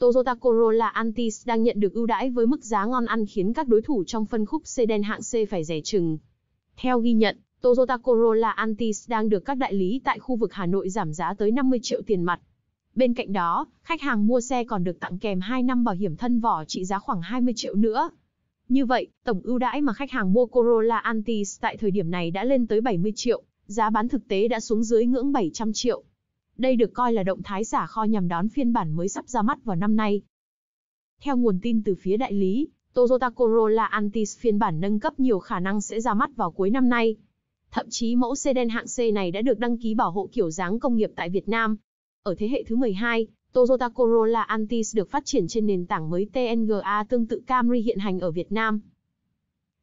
Toyota Corolla Altis đang nhận được ưu đãi với mức giá ngon ăn khiến các đối thủ trong phân khúc sedan hạng C phải rẻ chừng. Theo ghi nhận, Toyota Corolla Altis đang được các đại lý tại khu vực Hà Nội giảm giá tới 50 triệu tiền mặt. Bên cạnh đó, khách hàng mua xe còn được tặng kèm 2 năm bảo hiểm thân vỏ trị giá khoảng 20 triệu nữa. Như vậy, tổng ưu đãi mà khách hàng mua Corolla Altis tại thời điểm này đã lên tới 70 triệu, giá bán thực tế đã xuống dưới ngưỡng 700 triệu. Đây được coi là động thái giả kho nhằm đón phiên bản mới sắp ra mắt vào năm nay. Theo nguồn tin từ phía đại lý, Toyota Corolla Altis phiên bản nâng cấp nhiều khả năng sẽ ra mắt vào cuối năm nay. Thậm chí mẫu sedan hạng C này đã được đăng ký bảo hộ kiểu dáng công nghiệp tại Việt Nam. Ở thế hệ thứ 12, Toyota Corolla Altis được phát triển trên nền tảng mới TNGA tương tự Camry hiện hành ở Việt Nam.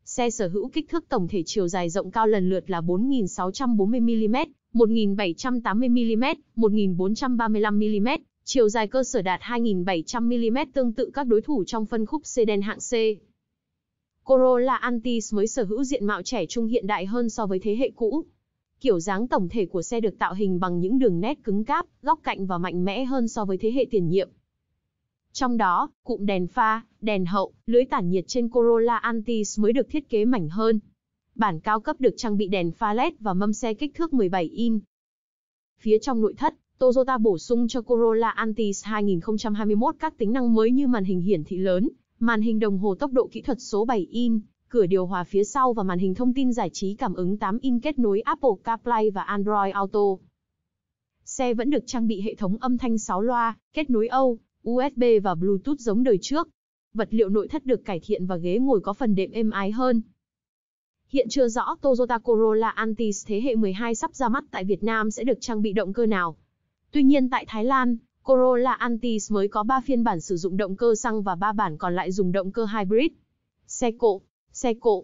Xe sở hữu kích thước tổng thể chiều dài rộng cao lần lượt là 4.640mm 1.780mm, 1.435mm, chiều dài cơ sở đạt 2.700mm tương tự các đối thủ trong phân khúc sedan hạng C. Corolla Antis mới sở hữu diện mạo trẻ trung hiện đại hơn so với thế hệ cũ. Kiểu dáng tổng thể của xe được tạo hình bằng những đường nét cứng cáp, góc cạnh và mạnh mẽ hơn so với thế hệ tiền nhiệm. Trong đó, cụm đèn pha, đèn hậu, lưới tản nhiệt trên Corolla Antis mới được thiết kế mảnh hơn, bản cao cấp được trang bị đèn pha LED và mâm xe kích thước 17 in. Phía trong nội thất, Toyota bổ sung cho Corolla Altis 2021 các tính năng mới như màn hình hiển thị lớn, màn hình đồng hồ tốc độ kỹ thuật số 7 in, cửa điều hòa phía sau và màn hình thông tin giải trí cảm ứng 8 in kết nối Apple CarPlay và Android Auto. Xe vẫn được trang bị hệ thống âm thanh 6 loa, kết nối Âu, USB và Bluetooth giống đời trước. Vật liệu nội thất được cải thiện và ghế ngồi có phần đệm êm ái hơn, Hiện chưa rõ Toyota Corolla Altis thế hệ 12 sắp ra mắt tại Việt Nam sẽ được trang bị động cơ nào. Tuy nhiên tại Thái Lan, Corolla Altis mới có 3 phiên bản sử dụng động cơ xăng và 3 bản còn lại dùng động cơ hybrid. Xe cộ, xe cộ,